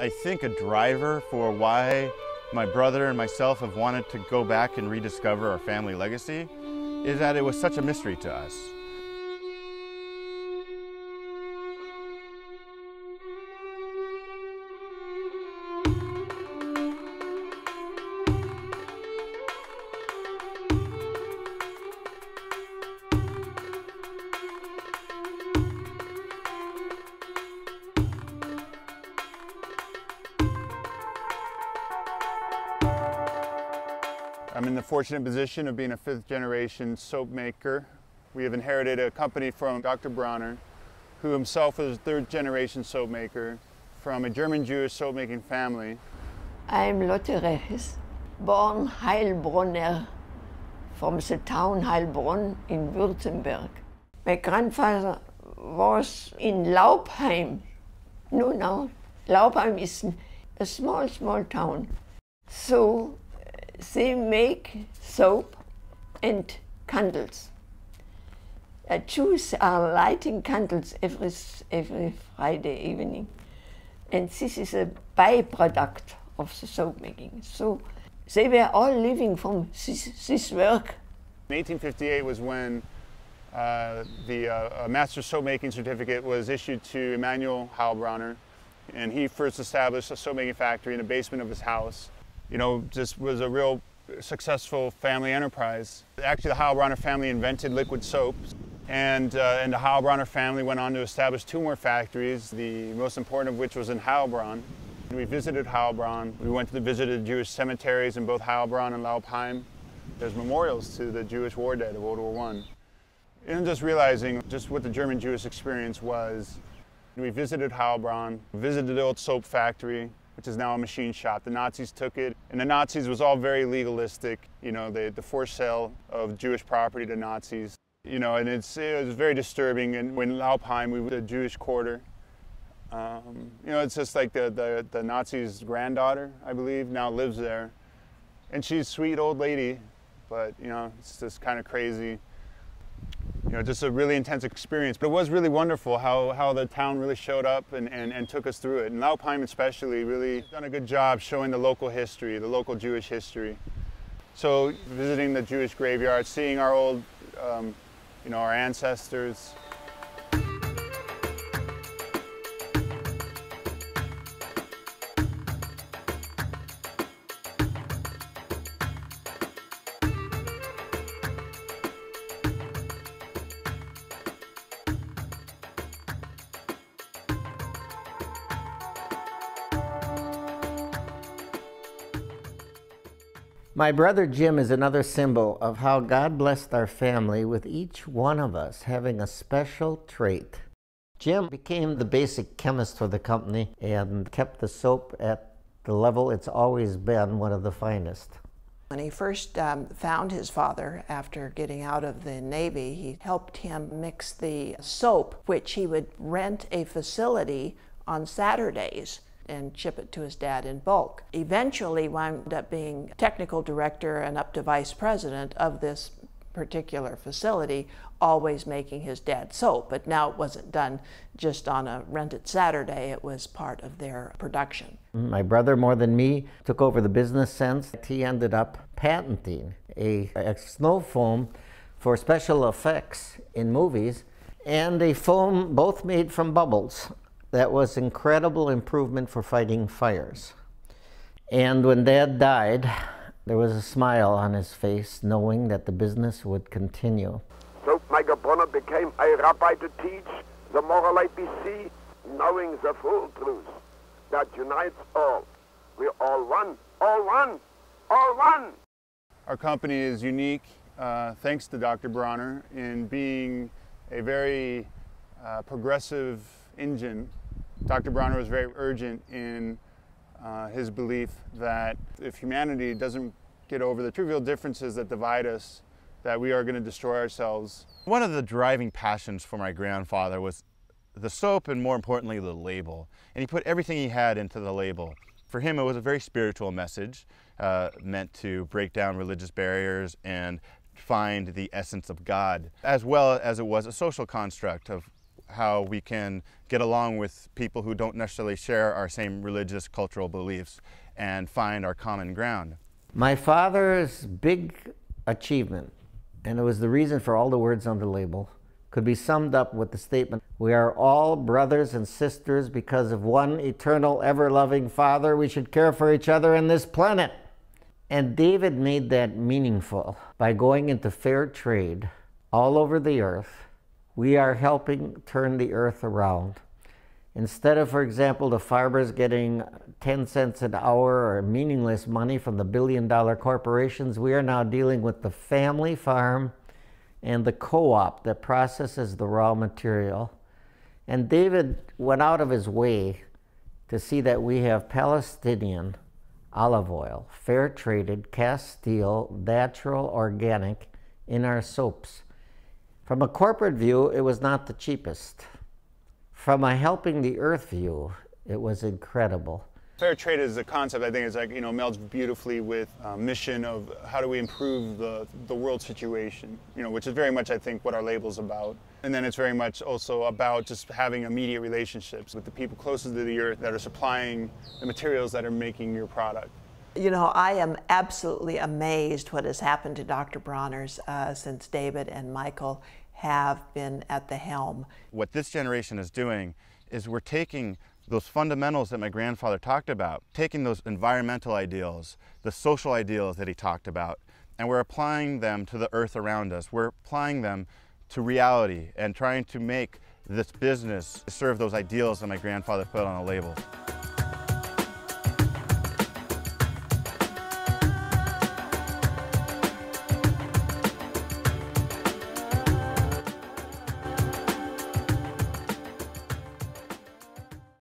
I think, a driver for why my brother and myself have wanted to go back and rediscover our family legacy is that it was such a mystery to us. I'm in the fortunate position of being a fifth generation soap maker. We have inherited a company from Dr. Bronner, who himself was a third generation soap maker from a German Jewish soap making family. I'm Lotte Reches, born Heilbronner from the town Heilbronn in Württemberg. My grandfather was in Laubheim. No, now Laubheim is a small, small town. So they make soap and candles. Uh, Jews are lighting candles every, every Friday evening. And this is a byproduct of the soap making. So they were all living from this, this work. In 1858 was when uh, the uh, master soap making certificate was issued to Emanuel Heilbronner, and he first established a soap making factory in the basement of his house you know, just was a real successful family enterprise. Actually, the Heilbronner family invented liquid soaps, and, uh, and the Heilbronner family went on to establish two more factories, the most important of which was in Heilbronn. We visited Heilbronn. We went to visit the Jewish cemeteries in both Heilbronn and Laupheim. There's memorials to the Jewish war dead of World War I. And just realizing just what the German Jewish experience was, we visited Heilbronn, visited the old soap factory, which is now a machine shop. The Nazis took it, and the Nazis was all very legalistic. You know, the, the forced sale of Jewish property to Nazis. You know, and it's, it was very disturbing. And when Laupheim, we were the Jewish quarter, um, you know, it's just like the, the, the Nazi's granddaughter, I believe, now lives there. And she's a sweet old lady, but, you know, it's just kind of crazy you know, just a really intense experience. But it was really wonderful how, how the town really showed up and, and, and took us through it. And Laupheim especially really done a good job showing the local history, the local Jewish history. So visiting the Jewish graveyard, seeing our old, um, you know, our ancestors, My brother Jim is another symbol of how God blessed our family with each one of us having a special trait. Jim became the basic chemist for the company and kept the soap at the level it's always been, one of the finest. When he first um, found his father after getting out of the Navy, he helped him mix the soap, which he would rent a facility on Saturdays and ship it to his dad in bulk. Eventually wound up being technical director and up to vice president of this particular facility, always making his dad soap. But now it wasn't done just on a rented Saturday, it was part of their production. My brother, more than me, took over the business sense. He ended up patenting a, a snow foam for special effects in movies and a foam both made from bubbles that was incredible improvement for fighting fires. And when Dad died, there was a smile on his face, knowing that the business would continue. So my Gabbana became a rabbi to teach the moral ABC, knowing the full truth that unites all. We're all one, all one, all one. Our company is unique, uh, thanks to Dr. Bronner, in being a very uh, progressive engine Dr. Bronner was very urgent in uh, his belief that if humanity doesn't get over the trivial differences that divide us, that we are going to destroy ourselves. One of the driving passions for my grandfather was the soap and more importantly the label. And he put everything he had into the label. For him, it was a very spiritual message uh, meant to break down religious barriers and find the essence of God, as well as it was a social construct of how we can get along with people who don't necessarily share our same religious cultural beliefs and find our common ground. My father's big achievement, and it was the reason for all the words on the label, could be summed up with the statement We are all brothers and sisters because of one eternal, ever loving Father. We should care for each other and this planet. And David made that meaningful by going into fair trade all over the earth we are helping turn the earth around. Instead of, for example, the farmers getting 10 cents an hour or meaningless money from the billion dollar corporations, we are now dealing with the family farm and the co op that processes the raw material. And David went out of his way to see that we have Palestinian olive oil, fair traded, cast steel, natural, organic in our soaps. From a corporate view, it was not the cheapest. From a helping the earth view, it was incredible. Fair trade is a concept I think is like, you know, melds beautifully with a uh, mission of how do we improve the, the world situation, you know, which is very much, I think, what our label's about. And then it's very much also about just having immediate relationships with the people closest to the earth that are supplying the materials that are making your product you know, I am absolutely amazed what has happened to Dr. Bronner's uh, since David and Michael have been at the helm. What this generation is doing is we're taking those fundamentals that my grandfather talked about, taking those environmental ideals, the social ideals that he talked about, and we're applying them to the earth around us. We're applying them to reality and trying to make this business serve those ideals that my grandfather put on a label.